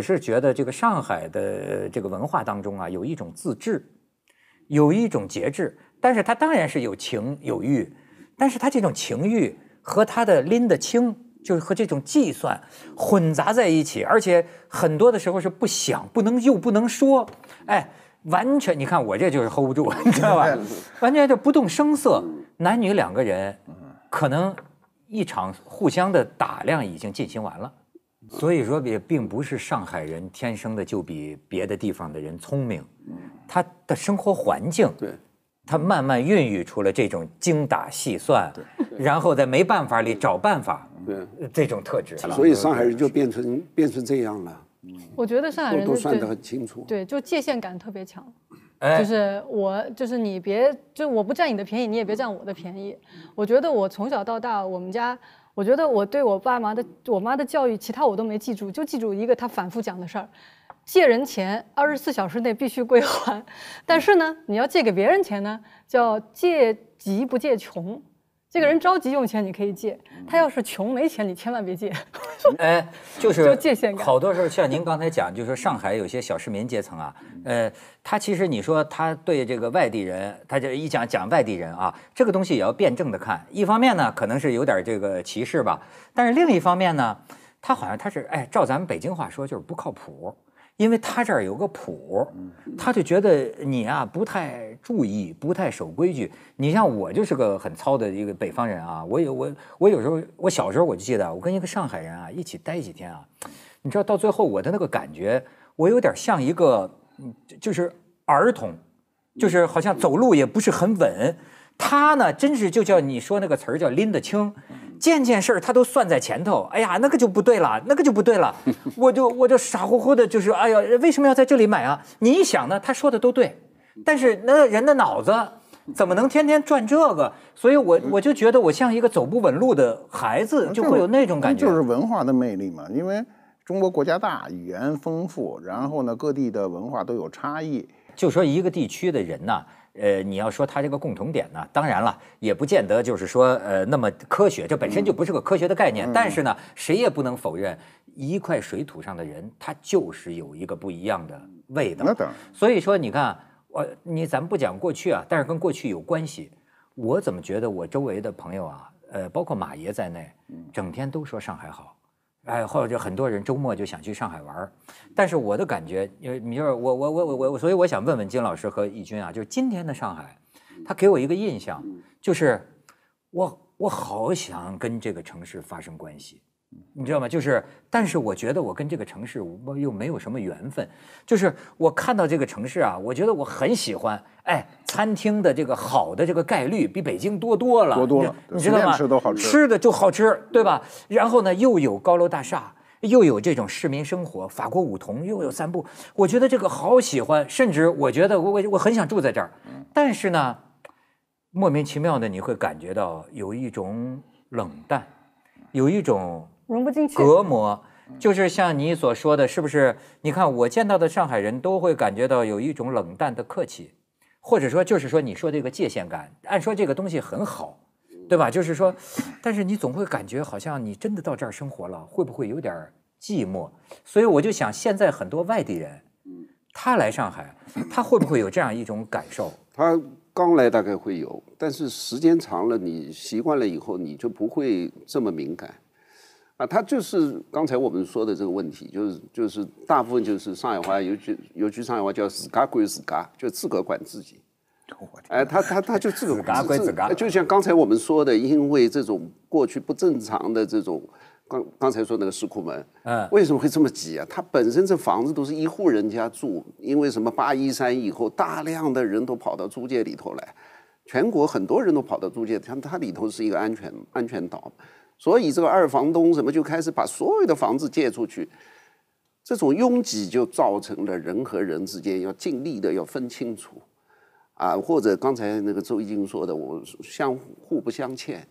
我是觉得这个上海的这个文化当中啊，有一种自制，有一种节制，但是它当然是有情有欲，但是它这种情欲和他的拎得清，就是和这种计算混杂在一起，而且很多的时候是不想，不能又不能说，哎，完全你看我这就是 hold 不住，你知道吧？完全就不动声色，男女两个人，可能一场互相的打量已经进行完了。所以说也并不是上海人天生的就比别的地方的人聪明，他的生活环境，对，他慢慢孕育出了这种精打细算，然后在没办法里找办法，这种特质。所以上海人就变成变成这样了。我觉得上海人都算得很清楚，对，就界限感特别强。就是我，就是你别，就我不占你的便宜，你也别占我的便宜。我觉得我从小到大，我们家。我觉得我对我爸妈的我妈的教育，其他我都没记住，就记住一个她反复讲的事儿：借人钱二十四小时内必须归还，但是呢，你要借给别人钱呢，叫借急不借穷。这个人着急用钱，你可以借；他要是穷没钱，你千万别借。哎，就是 界限感。好多时候，像您刚才讲，就是说上海有些小市民阶层啊，呃，他其实你说他对这个外地人，他就一讲讲外地人啊，这个东西也要辩证的看。一方面呢，可能是有点这个歧视吧；但是另一方面呢，他好像他是哎，照咱们北京话说就是不靠谱。因为他这儿有个谱，他就觉得你啊不太注意，不太守规矩。你像我就是个很糙的一个北方人啊，我有我我有时候我小时候我就记得，我跟一个上海人啊一起待几天啊，你知道到最后我的那个感觉，我有点像一个，就是儿童，就是好像走路也不是很稳。他呢真是就叫你说那个词儿叫拎得清。件件事儿他都算在前头，哎呀，那个就不对了，那个就不对了，我就我就傻乎乎的，就是哎呀，为什么要在这里买啊？你一想呢，他说的都对，但是那人的脑子怎么能天天转这个？所以我我就觉得我像一个走不稳路的孩子，就会有那种感觉。就是文化的魅力嘛，因为中国国家大，语言丰富，然后呢，各地的文化都有差异。就说一个地区的人呐。呃，你要说它这个共同点呢，当然了，也不见得就是说，呃，那么科学，这本身就不是个科学的概念。但是呢，谁也不能否认，一块水土上的人，他就是有一个不一样的味道。那当然。所以说，你看，我你咱不讲过去啊，但是跟过去有关系。我怎么觉得我周围的朋友啊，呃，包括马爷在内，整天都说上海好。哎，或者就很多人周末就想去上海玩儿，但是我的感觉，你就是我我我我我，所以我想问问金老师和易军啊，就是今天的上海，他给我一个印象，就是我我好想跟这个城市发生关系。你知道吗？就是，但是我觉得我跟这个城市我又没有什么缘分。就是我看到这个城市啊，我觉得我很喜欢。哎，餐厅的这个好的这个概率比北京多多了，多多了。你知道吗？吃的就好吃，对吧？然后呢，又有高楼大厦，又有这种市民生活，法国梧桐，又有散步。我觉得这个好喜欢，甚至我觉得我我我很想住在这儿。但是呢，莫名其妙的你会感觉到有一种冷淡，有一种。融不进去隔膜，就是像你所说的，是不是？你看我见到的上海人都会感觉到有一种冷淡的客气，或者说就是说你说这个界限感，按说这个东西很好，对吧？就是说，但是你总会感觉好像你真的到这儿生活了，会不会有点寂寞？所以我就想，现在很多外地人，嗯，他来上海，他会不会有这样一种感受？他刚来大概会有，但是时间长了，你习惯了以后，你就不会这么敏感。啊，他就是刚才我们说的这个问题，就是就是大部分就是上海话有句有句上海话叫“自个管自个”，就自个管自己。哎，他他他就自个管自个。就像刚才我们说的，因为这种过去不正常的这种，刚刚才说那个石库门，嗯，为什么会这么挤啊？它本身这房子都是一户人家住，因为什么八一三以后大量的人都跑到租界里头来，全国很多人都跑到租界，像它里头是一个安全安全岛。所以这个二房东什么就开始把所有的房子借出去，这种拥挤就造成了人和人之间要尽力的要分清楚，啊，或者刚才那个周一经说的，我相互不相欠，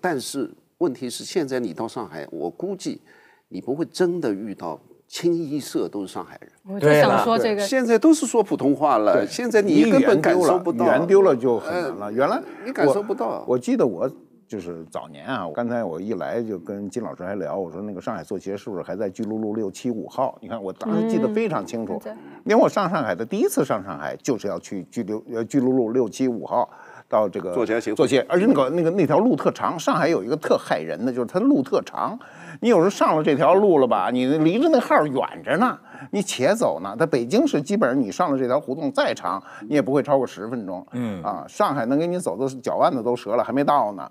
但是问题是现在你到上海，我估计你不会真的遇到清一色都是上海人。我就想说这个，现在都是说普通话了，现在你根本感受不到，原丢了就很难了。原来你感受不到，我记得我。就是早年啊，刚才我一来就跟金老师还聊，我说那个上海作协是不是还在巨鹿路六七五号？你看我当时记得非常清楚，连我上上海的第一次上上海就是要去巨鹿呃巨鹿路六七五号到这个作协行作协，而且那个那个那条路特长，上海有一个特害人的就是它路特长，你有时候上了这条路了吧，你离着那号远着呢。你且走呢，在北京市基本上你上了这条胡同再长，你也不会超过十分钟。嗯啊，上海能给你走的脚腕子都折了，还没到呢。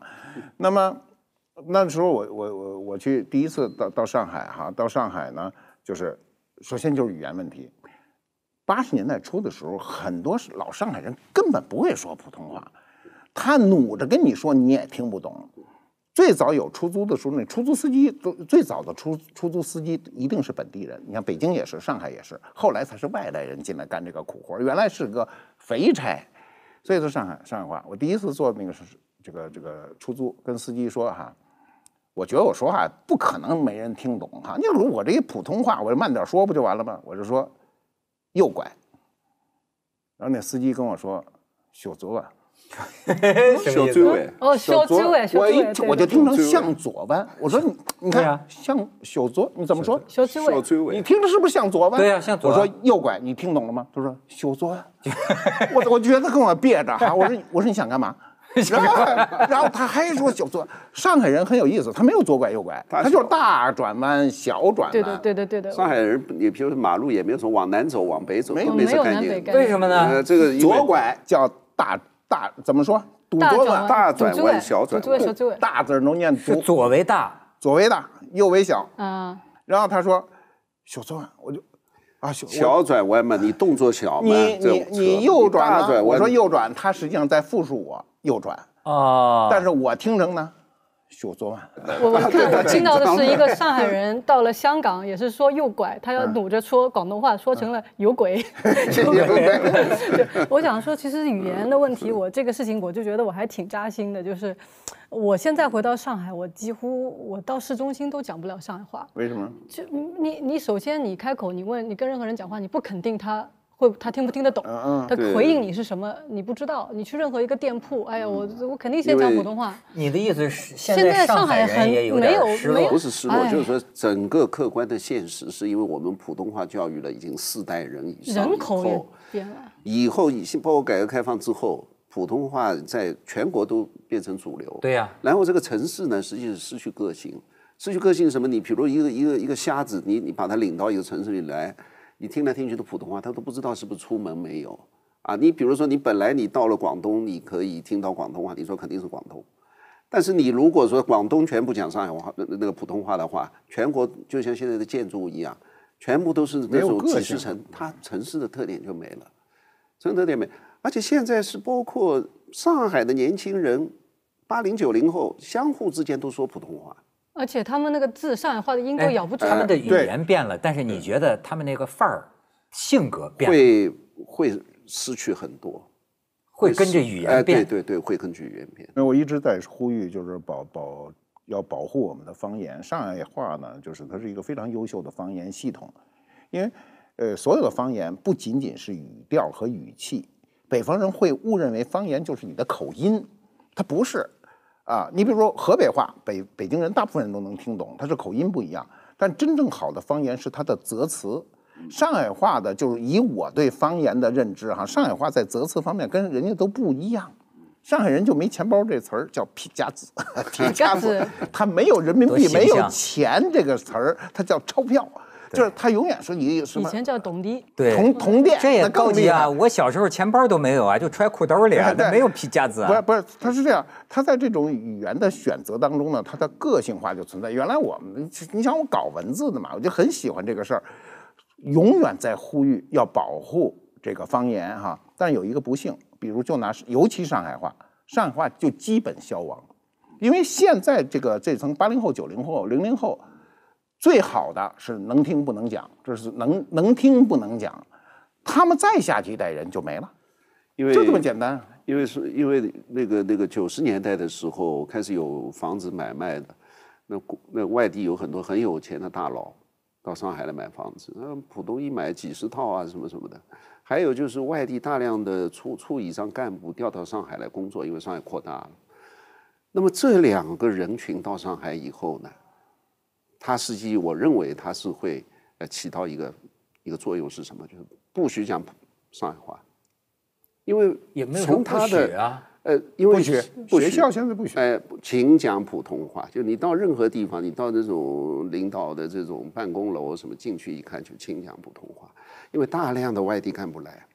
那么那时候我我我我去第一次到到上海哈，到上海呢就是首先就是语言问题。八十年代初的时候，很多老上海人根本不会说普通话，他努着跟你说你也听不懂。最早有出租的时候，那出租司机最最早的出出租司机一定是本地人。你看北京也是，上海也是，后来才是外来人进来干这个苦活原来是个肥差，所以说上海上海话。我第一次坐那个是这个这个出租，跟司机说哈，我觉得我说话不可能没人听懂哈。你说我这一普通话，我慢点说不就完了吗？我就说右拐，然后那司机跟我说，修租了。小左尾，哦，小左尾，我一我就听成向左弯。我说你你看向小左你怎么说？小左尾，你听着是不是向左弯？对呀，向左。我说右拐，你听懂了吗？他说小左。我我觉得跟我别着哈。我说我说你想干嘛？然后然后他还说小左。上海人很有意思，他没有左拐右拐，他就是大转弯、小转弯。对对对对对的。上海人也就是马路也没有从往南走往北走，没没有南北概念。为什么呢？这个左拐叫大。大怎么说？大转大转弯，小转弯，大字能念“左”为大，左为大，右为小。然后他说小转弯，我就啊小小转弯嘛，你动作小。你你你右转我说右转，他实际上在复述我右转啊，但是我听成呢。我我看 我听到的是一个上海人到了香港，也是说右拐，他要努着说广东话，说成了有鬼。我想说，其实语言的问题，我这个事情我就觉得我还挺扎心的，就是我现在回到上海，我几乎我到市中心都讲不了上海话。为什么？就你你首先你开口，你问你跟任何人讲话，你不肯定他。会他听不听得懂？他回应你是什么？你不知道。你去任何一个店铺，哎呀，我我肯定先讲普通话。你的意思是现在上海很没有，不是失落，就是说整个客观的现实是因为我们普通话教育了已经四代人以上了。以后以包括改革开放之后，普通话在全国都变成主流。对呀。然后这个城市呢，实际是失去个性。失去个性什么？你比如一个一个一个瞎子，你你把他领到一个城市里来。你听来听去的普通话，他都不知道是不是出门没有啊？你比如说，你本来你到了广东，你可以听到广东话，你说肯定是广东。但是你如果说广东全部讲上海话，那那个普通话的话，全国就像现在的建筑物一样，全部都是那种几十层，它城市的特点就没了，城市特点没。而且现在是包括上海的年轻人，八零九零后相互之间都说普通话。而且他们那个字上海话的音都咬不准。他们的语言变了，但是你觉得他们那个范儿、性格变？了？会会失去很多。会跟着语言变。对对对，会跟着语言变。那我一直在呼吁，就是保保要保护我们的方言。上海话呢，就是它是一个非常优秀的方言系统。因为呃，所有的方言不仅仅是语调和语气。北方人会误认为方言就是你的口音，它不是。啊，你比如说河北话，北北京人大部分人都能听懂，它是口音不一样。但真正好的方言是它的择词。上海话的就是以我对方言的认知哈，上海话在择词方面跟人家都不一样。上海人就没“钱包”这词儿，叫“皮夹子”。皮夹子，他没有人民币，没有“钱”这个词儿，他叫“钞票”。就是他永远说你以前叫董迪，对，铜铜店，这也高级啊！我小时候钱包都没有啊，就揣裤兜里啊，那没有皮夹子啊。不是不是，他是这样，他在这种语言的选择当中呢，他的个性化就存在。原来我们，你想我搞文字的嘛，我就很喜欢这个事儿，永远在呼吁要保护这个方言哈。但有一个不幸，比如就拿尤其上海话，上海话就基本消亡，因为现在这个这层八零后、九零后、零零后。最好的是能听不能讲，这是能能听不能讲，他们再下去一代人就没了，因为就这么简单。因为是因为那个那个九十年代的时候开始有房子买卖的，那那外地有很多很有钱的大佬到上海来买房子，那浦东一买几十套啊什么什么的，还有就是外地大量的处处以上干部调到上海来工作，因为上海扩大了，那么这两个人群到上海以后呢？它实际我认为它是会呃起到一个一个作用是什么？就是不许讲上海话，因为也没有从他的呃，因为学校现在不许，哎，请讲普通话。就你到任何地方，你到那种领导的这种办公楼，什么进去一看，就请讲普通话。因为大量的外地干部来，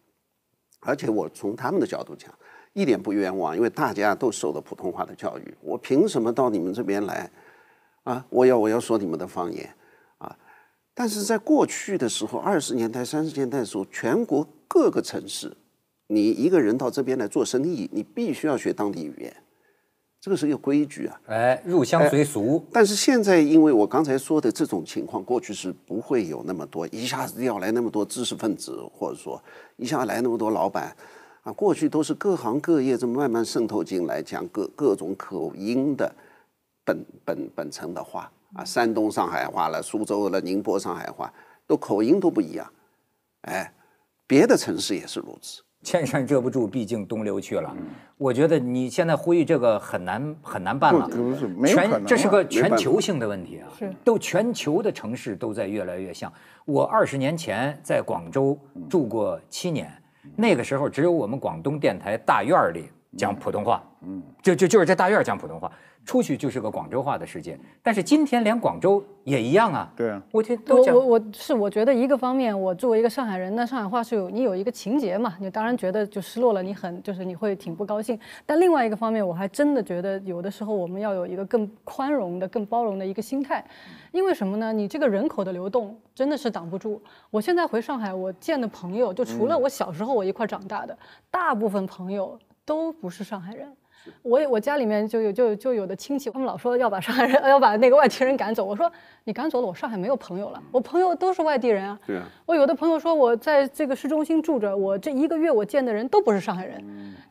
而且我从他们的角度讲，一点不冤枉，因为大家都受了普通话的教育，我凭什么到你们这边来？啊，我要我要说你们的方言，啊，但是在过去的时候，二十年代、三十年代的时候，全国各个城市，你一个人到这边来做生意，你必须要学当地语言，这个是一个规矩啊。哎，入乡随俗。但是现在，因为我刚才说的这种情况，过去是不会有那么多，一下子要来那么多知识分子，或者说一下来那么多老板，啊，过去都是各行各业这么慢慢渗透进来，讲各各种口音的。本本本城的话啊，山东上海话了，苏州了，宁波上海话，都口音都不一样。哎，别的城市也是如此。千山遮不住，毕竟东流去了。我觉得你现在呼吁这个很难很难办了。全这是个全球性的问题啊！是，都全球的城市都在越来越像。我二十年前在广州住过七年，那个时候只有我们广东电台大院里。讲普通话，嗯，就就就是在大院讲普通话，出去就是个广州话的世界。但是今天连广州也一样啊。对啊，我听都讲。我我我是我觉得一个方面，我作为一个上海人，那上海话是有你有一个情节嘛，你当然觉得就失落了，你很就是你会挺不高兴。但另外一个方面，我还真的觉得有的时候我们要有一个更宽容的、更包容的一个心态，因为什么呢？你这个人口的流动真的是挡不住。我现在回上海，我见的朋友就除了我小时候我一块长大的，大部分朋友。都不是上海人，我我家里面就有就就有的亲戚，他们老说要把上海人 要把那个外地人赶走。我说你赶走了，我上海没有朋友了，我朋友都是外地人啊。对啊，我有的朋友说我在这个市中心住着，我这一个月我见的人都不是上海人，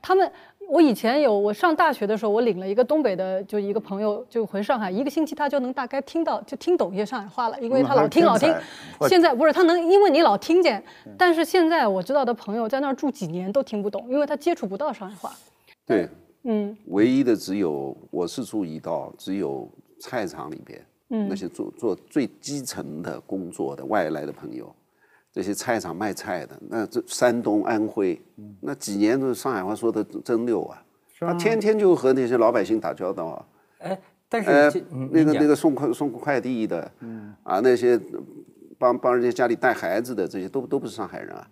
他们。我以前有，我上大学的时候，我领了一个东北的，就一个朋友，就回上海，一个星期他就能大概听到，就听懂一些上海话了，因为他老听老听。现在不是他能，因为你老听见，但是现在我知道的朋友在那儿住几年都听不懂，因为他接触不到上海话。对，嗯，唯一的只有我是注意到，只有菜场里边，嗯，那些做做最基层的工作的外来的朋友。这些菜场卖菜的，那这山东、安徽，那几年的上海话说的真溜啊！他天天就和那些老百姓打交道啊。哎，但是那个那个送快送快递的，啊，那些帮帮人家家里带孩子的这些，都都不是上海人啊。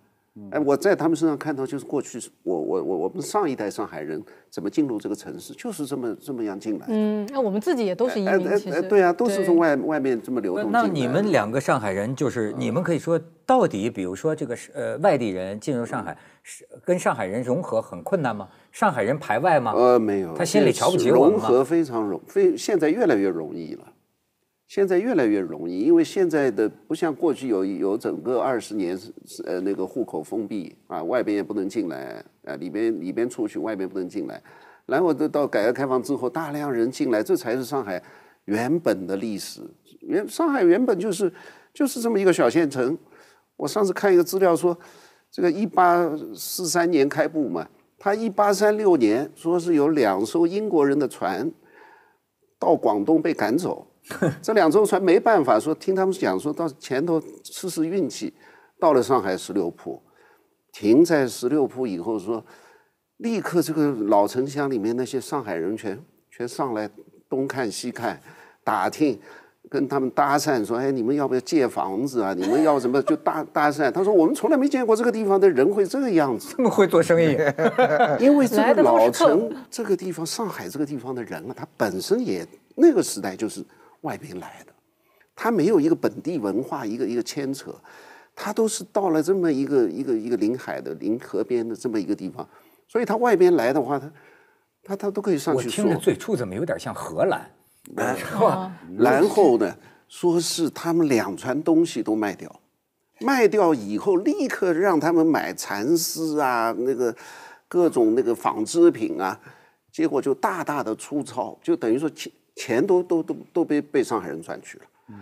哎，我在他们身上看到，就是过去我我我我们上一代上海人怎么进入这个城市，就是这么这么样进来。嗯，那我们自己也都是一样，对啊，都是从外外面这么流动。那你们两个上海人，就是你们可以说，到底比如说这个是呃外地人进入上海，是跟上海人融合很困难吗？上海人排外吗？呃，没有，他心里瞧不起我吗？融合非常容，非现在越来越容易了。现在越来越容易，因为现在的不像过去有有整个二十年是是呃那个户口封闭啊，外边也不能进来啊，里边里边出去，外边不能进来。然后到到改革开放之后，大量人进来，这才是上海原本的历史。原上海原本就是就是这么一个小县城。我上次看一个资料说，这个一八四三年开埠嘛，他一八三六年说是有两艘英国人的船到广东被赶走。这两艘船没办法说，听他们讲说到前头试试运气，到了上海十六铺，停在十六铺以后说，立刻这个老城厢里面那些上海人全全上来东看西看，打听，跟他们搭讪说：“哎，你们要不要借房子啊？你们要什么就搭搭讪。”他说：“我们从来没见过这个地方的人会这个样子，这么会做生意。” 因为这个老城这个地方，上海这个地方的人啊，他本身也那个时代就是。外边来的，他没有一个本地文化，一个一个牵扯，他都是到了这么一个一个一个临海的临河边的这么一个地方，所以他外边来的话，他他他都可以上去说。最初怎么有点像荷兰，然后 然后呢，说是他们两船东西都卖掉，卖掉以后立刻让他们买蚕丝啊，那个各种那个纺织品啊，结果就大大的粗糙，就等于说。钱都都都都被被上海人赚去了，嗯，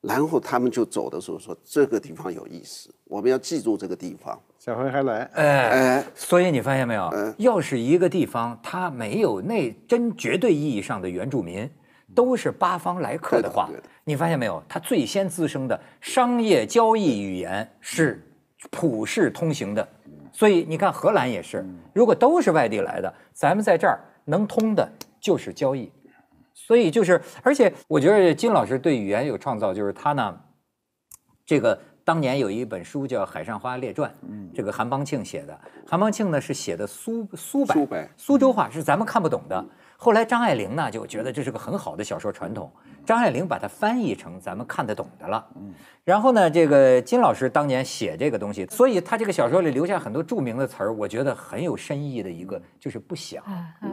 然后他们就走的时候说这个地方有意思，我们要记住这个地方，小回还来，哎，所以你发现没有，要是一个地方它没有那真绝对意义上的原住民，都是八方来客的话，你发现没有，它最先滋生的商业交易语言是普世通行的，所以你看荷兰也是，如果都是外地来的，咱们在这儿能通的就是交易。所以就是，而且我觉得金老师对语言有创造，就是他呢，这个当年有一本书叫《海上花列传》，嗯，这个韩邦庆写的。韩邦庆呢是写的苏苏北，苏州话是咱们看不懂的。后来张爱玲呢就觉得这是个很好的小说传统，张爱玲把它翻译成咱们看得懂的了。嗯，然后呢，这个金老师当年写这个东西，所以他这个小说里留下很多著名的词儿，我觉得很有深意的一个就是“不想”，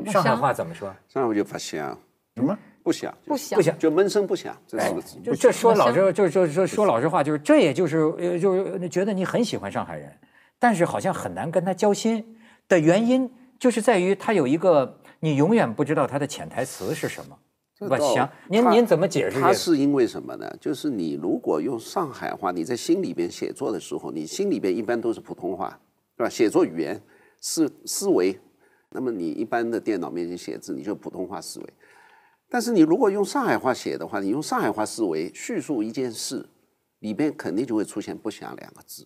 上海话怎么说？上海话就“不想”。什么不响？不响，不响，就闷声不响。哎，就这说老实，就就就说老实话，就是这，也就是呃，就是觉得你很喜欢上海人，但是好像很难跟他交心的原因，就是在于他有一个你永远不知道他的潜台词是什么。不行，您您怎么解释？他是因为什么呢？就是你如果用上海话，你在心里边写作的时候，你心里边一般都是普通话，对吧？写作语言是思维，那么你一般的电脑面前写字，你就普通话思维。但是你如果用上海话写的话，你用上海话思维叙述一件事，里边肯定就会出现“不想”两个字，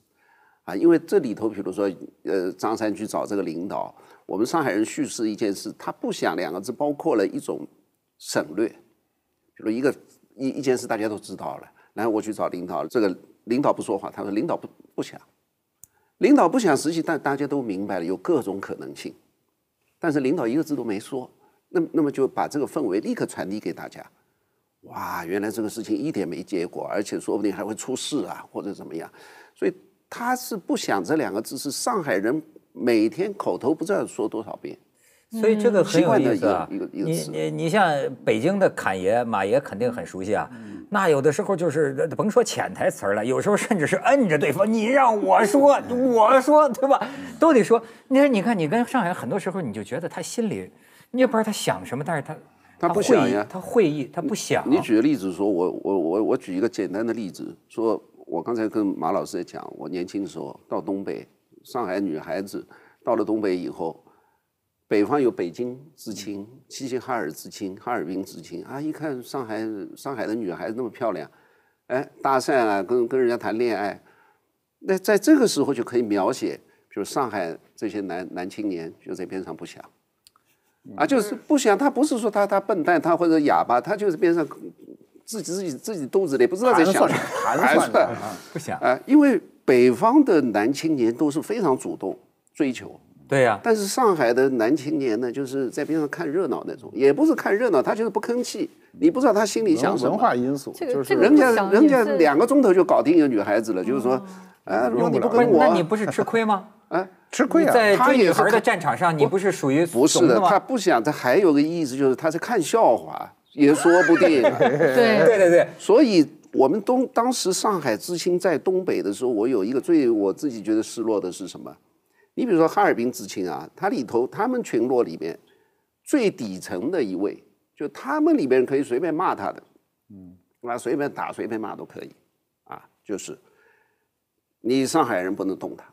啊，因为这里头，比如说，呃，张三去找这个领导，我们上海人叙事一件事，他“不想”两个字包括了一种省略，比如一个一一件事大家都知道了，然后我去找领导，这个领导不说话，他说“领导不不想”，领导不想实际，但大家都明白了，有各种可能性，但是领导一个字都没说。那那么就把这个氛围立刻传递给大家，哇，原来这个事情一点没结果，而且说不定还会出事啊，或者怎么样，所以他是不想这两个字是上海人每天口头不知道说多少遍，所以这个很有意思啊。你你你像北京的侃爷马爷肯定很熟悉啊，那有的时候就是甭说潜台词了，有时候甚至是摁着对方，你让我说，我说对吧？都得说。你看，你看，你跟上海人很多时候你就觉得他心里。你也不知道他想什么，但是他他不会呀，他会意，他不想。你举个例子说，我我我我举一个简单的例子，说我刚才跟马老师也讲，我年轻的时候到东北，上海女孩子到了东北以后，北方有北京知青、齐齐哈尔知青、哈尔滨知青啊，一看上海上海的女孩子那么漂亮，哎，搭讪啊，跟跟人家谈恋爱，那在这个时候就可以描写，就是上海这些男男青年就在边上不想。啊，就是不想他，不是说他他笨蛋，他或者哑巴，他就是边上自己自己自己肚子里不知道在想。还么。算还是算了，不想啊。因为北方的男青年都是非常主动追求，对呀。但是上海的男青年呢，就是在边上看热闹那种，也不是看热闹，他就是不吭气，你不知道他心里想什么。文化因素，就是人家人家两个钟头就搞定一个女孩子了，就是说，啊，果你不跟我，那你不是吃亏吗？啊。吃亏啊！他也是在战场上，你不是属于不是的，他不想。他还有个意思，就是他在看笑话，也说不定。对对对对。所以我们东当时上海知青在东北的时候，我有一个最我自己觉得失落的是什么？你比如说哈尔滨知青啊，他里头他们群落里面最底层的一位，就他们里边可以随便骂他的，嗯，那随便打随便骂都可以啊，就是你上海人不能动他。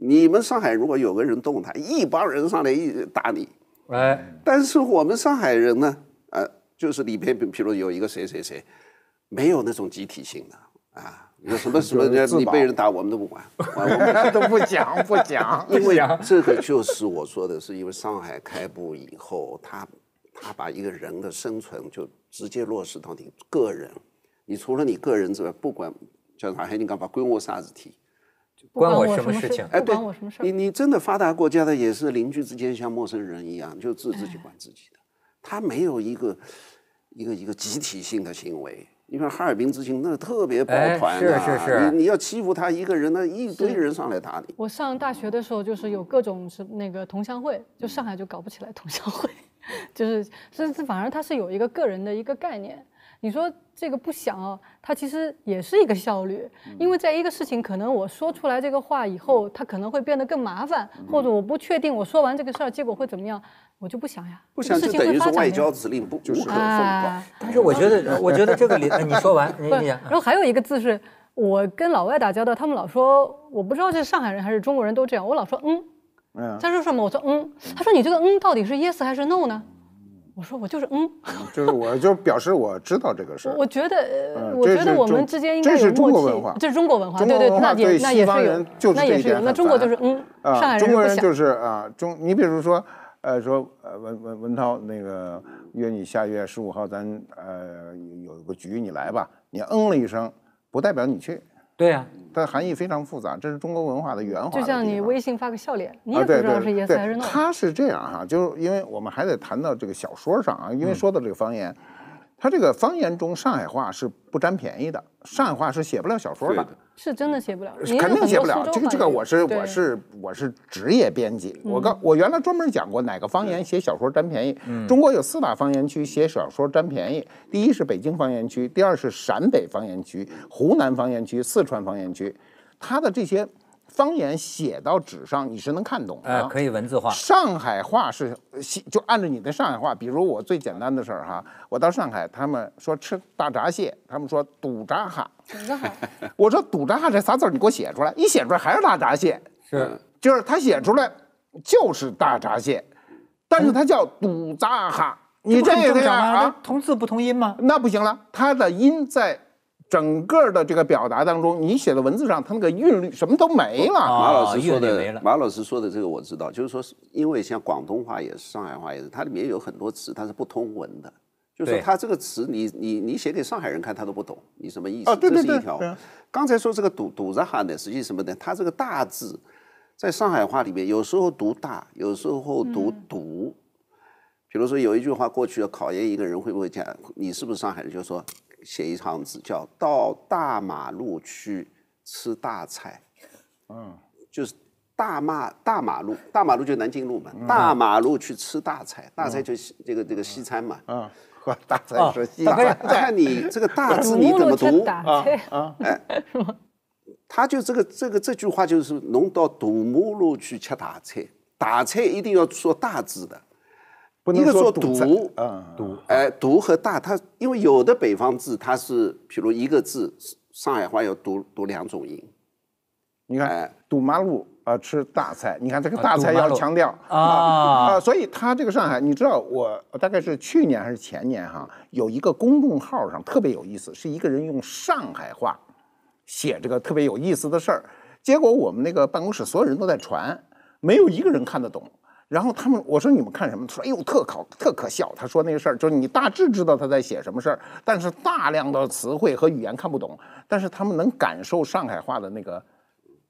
你们上海如果有个人动他，一帮人上来一打你，哎，但是我们上海人呢，呃，就是里边比如有一个谁谁谁，没有那种集体性的啊，有什么什么你被人打，我们都不管，我们都不讲不讲，因为这个就是我说的是，因为上海开埠以后，他他把一个人的生存就直接落实到你个人，你除了你个人之外，不管叫啥，还你敢把规模啥子提。关我什么事情？哎，对，你你真的发达国家的也是邻居之间像陌生人一样，就自自己管自己的，他没有一个一个一个集体性的行为。你看哈尔滨之行，那特别抱团是是，你你要欺负他一个人，那一堆人上来打你。我上大学的时候就是有各种是那个同乡会，就上海就搞不起来同乡会，就是这这反而他是有一个个人的一个概念。你说。这个不想啊，它其实也是一个效率，因为在一个事情可能我说出来这个话以后，它可能会变得更麻烦，或者我不确定我说完这个事儿结果会怎么样，我就不想呀。不想就等于是外交司令不就是很疯狂。但是我觉得，我觉得这个理，你说完，然后还有一个字是我跟老外打交道，他们老说我不知道是上海人还是中国人都这样，我老说嗯，他说什么我说嗯，他说你这个嗯到底是 yes 还是 no 呢？我说我就是嗯，就是我就表示我知道这个事儿。我觉得我觉得我们之间这是中国文化，这是中国文化。中国文化对对，那也那也是有，那也是那中国就是嗯啊，中国人就是啊中。你比如说呃说呃文文文涛那个约你下月十五号咱呃有个局你来吧，你嗯了一声不代表你去。对呀，它的含义非常复杂，这是中国文化的圆滑。就像你微信发个笑脸，你怎么知道是 yes 还是 no？它是这样哈，就是因为我们还得谈到这个小说上啊，因为说到这个方言，它这个方言中上海话是不占便宜的，上海话是写不了小说的。是真的写不了，肯定写不了。这个这个我是我是我是职业编辑，我刚我原来专门讲过哪个方言写小说占便宜。中国有四大方言区，写小说占便宜。第一是北京方言区，第二是陕北方言区，湖南方言区，四川方言区，它的这些。方言写到纸上，你是能看懂？哎，可以文字化。上海话是就按照你的上海话。比如我最简单的事儿哈，我到上海，他们说吃大闸蟹，他们说赌扎哈。赌闸哈，我说赌扎哈这仨字儿，你给我写出来。一写出来还是大闸蟹，是，就是他写出来就是大闸蟹，但是他叫赌扎哈。你这个样啊，同字不同音吗？那不行了，它的音在。整个的这个表达当中，你写的文字上，它那个韵律什么都没了。马老师说的，马老师说的这个我知道，就是说，因为像广东话也是，上海话也是，它里面有很多词，它是不通文的。就是它这个词，你你你写给上海人看，他都不懂，你什么意思？哦，对对对。刚才说这个“堵堵着哈”的，实际什么呢？它这个“大”字，在上海话里面，有时候读“大”，有时候读“读。比如说有一句话，过去要考验一个人会不会讲，你是不是上海人，就说。写一行字叫“到大马路去吃大菜”，嗯，就是大马大马路大马路就南京路嘛，大马路去吃大菜，大菜就西这个这个西餐嘛，啊，大菜说西，看你这个大字你怎么读啊啊，哎，他就这个这个这句话就是侬到大马路去吃大菜，大菜一定要说大字的。你个说读，啊，读，哎，读和大，它因为有的北方字，它是，比如一个字，上海话要读读两种音。你看，堵马路啊，吃大菜，你看这个大菜要强调啊啊，所以他这个上海，你知道，我大概是去年还是前年哈，有一个公众号上特别有意思，是一个人用上海话写这个特别有意思的事儿，结果我们那个办公室所有人都在传，没有一个人看得懂。然后他们我说你们看什么？他说哎呦特考特可笑。他说那个事儿就是你大致知道他在写什么事儿，但是大量的词汇和语言看不懂。但是他们能感受上海话的那个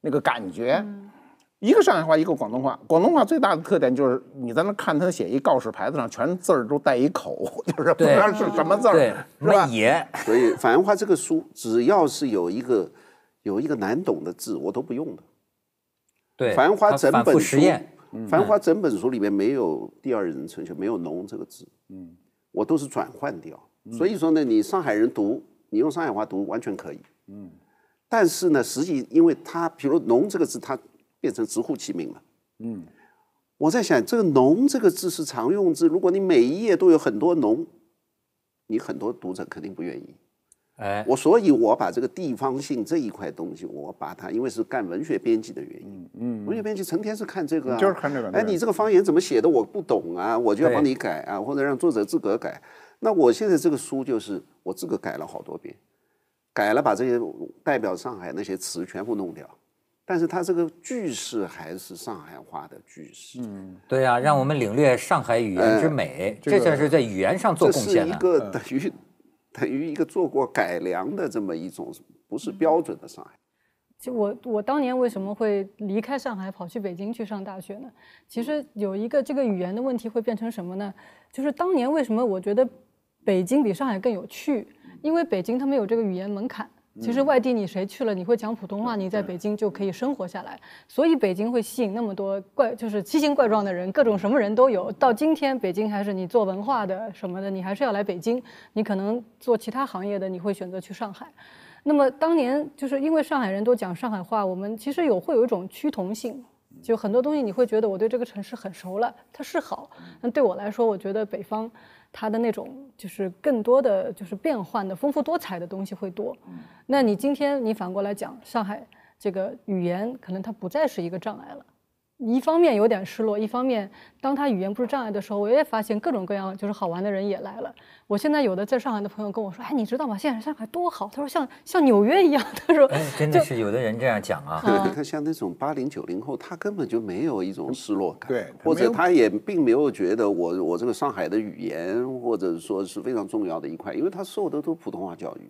那个感觉。一个上海话，一个广东话。广东话最大的特点就是你在那看他写一告示牌子上全字儿都带一口，就是不知道是什么字儿，是吧？所以《繁花》这个书，只要是有一个有一个难懂的字，我都不用的。对，《繁花》整本书。繁花整本书里面没有第二人称，就没有“农这个字，嗯，我都是转换掉。所以说呢，你上海人读，你用上海话读完全可以，嗯，但是呢，实际因为它，比如“农这个字，它变成直呼其名了，嗯，我在想，这个“农这个字是常用字，如果你每一页都有很多“农，你很多读者肯定不愿意。哎，我所以我把这个地方性这一块东西，我把它，因为是干文学编辑的原因，嗯，文学编辑成天是看这个，就是看这个，哎，你这个方言怎么写的我不懂啊，我就要帮你改啊，或者让作者自个儿改。那我现在这个书就是我自个儿改了好多遍，改了把这些代表上海那些词全部弄掉，但是它这个句式还是上海话的句式。嗯，对啊，让我们领略上海语言之美，这才是在语言上做贡献呢。一个等于。等于一个做过改良的这么一种不是标准的上海。就我我当年为什么会离开上海跑去北京去上大学呢？其实有一个这个语言的问题会变成什么呢？就是当年为什么我觉得北京比上海更有趣？因为北京他们有这个语言门槛。其实外地你谁去了，你会讲普通话，你在北京就可以生活下来。所以北京会吸引那么多怪，就是奇形怪状的人，各种什么人都有。到今天，北京还是你做文化的什么的，你还是要来北京。你可能做其他行业的，你会选择去上海。那么当年就是因为上海人都讲上海话，我们其实有会有一种趋同性，就很多东西你会觉得我对这个城市很熟了，它是好。那对我来说，我觉得北方。它的那种就是更多的就是变换的丰富多彩的东西会多，那你今天你反过来讲，上海这个语言可能它不再是一个障碍了。一方面有点失落，一方面当他语言不是障碍的时候，我也发现各种各样就是好玩的人也来了。我现在有的在上海的朋友跟我说：“哎，你知道吗？现在上海多好。”他说：“像像纽约一样。”他说：“真的是有的人这样讲啊。”他像那种八零九零后，他根本就没有一种失落感，对，或者他也并没有觉得我我这个上海的语言或者说是非常重要的一块，因为他受的都普通话教育。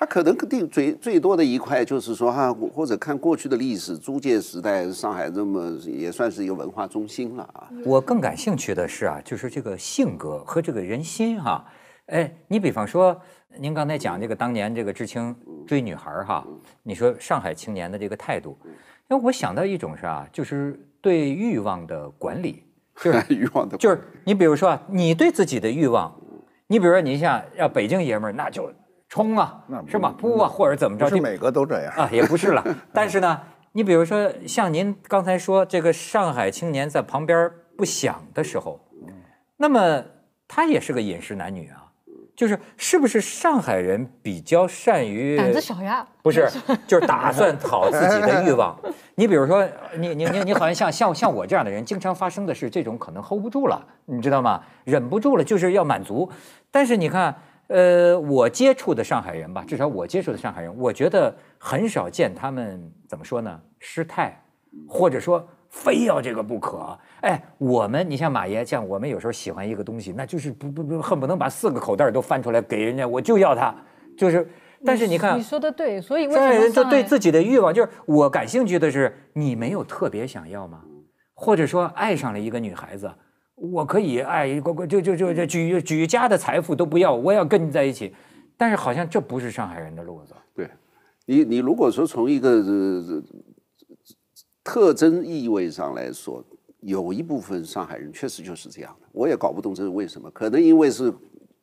他可能定最最多的一块就是说哈，或者看过去的历史，租界时代上海这么也算是一个文化中心了啊。我更感兴趣的是啊，就是这个性格和这个人心哈，哎，你比方说您刚才讲这个当年这个知青追女孩哈，你说上海青年的这个态度，那我想到一种是啊，就是对欲望的管理，就是 欲望的，就是你比如说啊，你对自己的欲望，你比如说你像要北京爷们儿那就。冲啊，是吧？扑啊，或者怎么着？不是每个都这样啊，也不是了。但是呢，你比如说，像您刚才说，这个上海青年在旁边不响的时候，那么他也是个饮食男女啊，就是是不是上海人比较善于？胆子小呀？不是，就是打算讨自己的欲望。你比如说，你你你你好像像像像我这样的人，经常发生的是这种可能 hold 不住了，你知道吗？忍不住了，就是要满足。但是你看。呃，我接触的上海人吧，至少我接触的上海人，我觉得很少见他们怎么说呢？失态，或者说非要这个不可。哎，我们，你像马爷像我们有时候喜欢一个东西，那就是不不不，恨不能把四个口袋都翻出来给人家，我就要它。就是，但是你看，你说的对，所以上海人他对自己的欲望，就是我感兴趣的是你没有特别想要吗？或者说爱上了一个女孩子？我可以哎，管管就就就就举举家的财富都不要，我要跟你在一起，但是好像这不是上海人的路子。对，你你如果说从一个这这特征意味上来说，有一部分上海人确实就是这样的，我也搞不懂这是为什么。可能因为是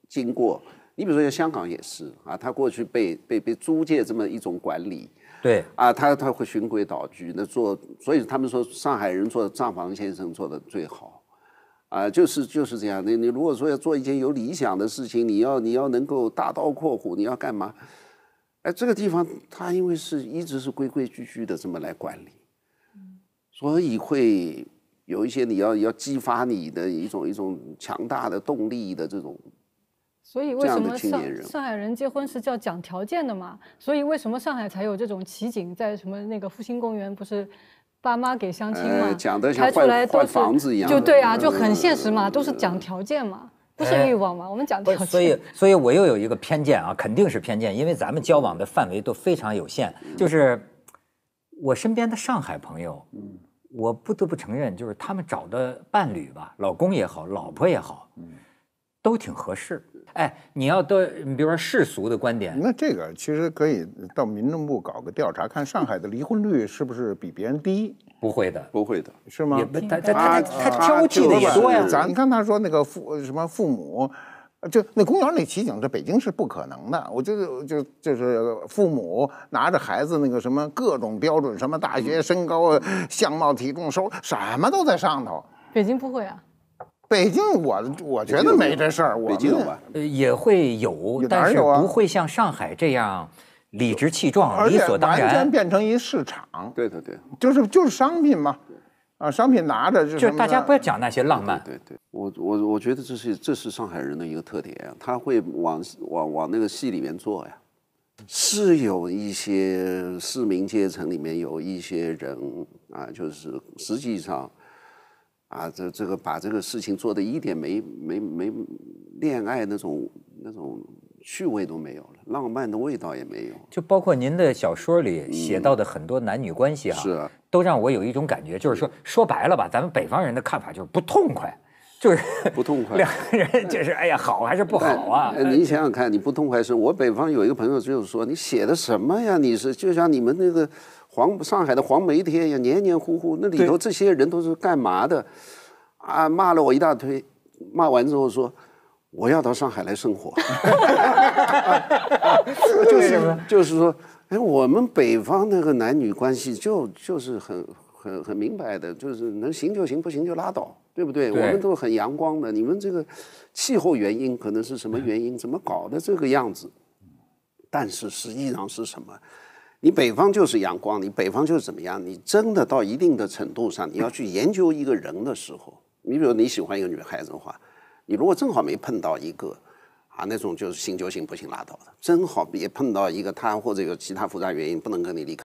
经过你比如说像香港也是啊，他过去被被被租界这么一种管理，对啊，他他会循规蹈矩，那做所以他们说上海人做账房先生做的最好。啊，就是就是这样。你你如果说要做一件有理想的事情，你要你要能够大刀阔斧，你要干嘛？哎，这个地方它因为是一直是规规矩矩的这么来管理，所以会有一些你要要激发你的一种一种强大的动力的这种。所以为什么上上海人结婚是叫讲条件的嘛？所以为什么上海才有这种奇景，在什么那个复兴公园不是？爸妈给相亲嘛，开出来换房子一样，就对啊，就很现实嘛，都是讲条件嘛，不是欲望嘛，我们讲条件。所以，所以我又有一个偏见啊，肯定是偏见，因为咱们交往的范围都非常有限。就是我身边的上海朋友，我不得不承认，就是他们找的伴侣吧，老公也好，老婆也好，嗯。都挺合适，哎，你要都，你比如说世俗的观点，那这个其实可以到民政部搞个调查，看上海的离婚率是不是比别人低？不会的，不会的，是吗？他他他挑剔的多呀！咱看他说那个父什么父母，就那公园里骑警，这北京是不可能的。我就是就就是父母拿着孩子那个什么各种标准，什么大学身高、相貌、体重、收什么都在上头，北京不会啊。北京，我我觉得没这事儿。北京吧，呃，也会有，但是不会像上海这样理直气壮、理所当然完全变成一市场。对对对。就是就是商品嘛，啊，商品拿着就。就是大家不要讲那些浪漫。对对，我我我觉得这是这是上海人的一个特点，他会往往往那个戏里面做呀。是有一些市民阶层里面有一些人啊，就是实际上。啊，这这个把这个事情做的一点没没没恋爱那种那种趣味都没有了，浪漫的味道也没有。就包括您的小说里写到的很多男女关系啊，是啊，都让我有一种感觉，就是说说白了吧，咱们北方人的看法就是不痛快，就是 不痛快，两个人就是哎呀，好还是不好啊？你想想看，你不痛快是，我北方有一个朋友就是说，你写的什么呀？你是就像你们那个。黄上海的黄梅天一样黏黏糊糊，那里头这些人都是干嘛的？啊，骂了我一大堆，骂完之后说，我要到上海来生活。就是就是说，哎，我们北方那个男女关系就就是很很很明白的，就是能行就行，不行就拉倒，对不对？我们都很阳光的，你们这个气候原因可能是什么原因？怎么搞的这个样子？但是实际上是什么？你北方就是阳光，你北方就是怎么样？你真的到一定的程度上，你要去研究一个人的时候，你比如你喜欢一个女孩子的话，你如果正好没碰到一个，啊，那种就是行就行，不行拉倒的，正好也碰到一个她或者有其他复杂原因不能跟你离开。